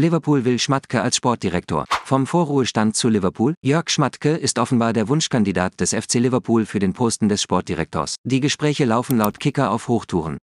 Liverpool will Schmatke als Sportdirektor. Vom Vorruhestand zu Liverpool. Jörg Schmatke ist offenbar der Wunschkandidat des FC Liverpool für den Posten des Sportdirektors. Die Gespräche laufen laut Kicker auf Hochtouren.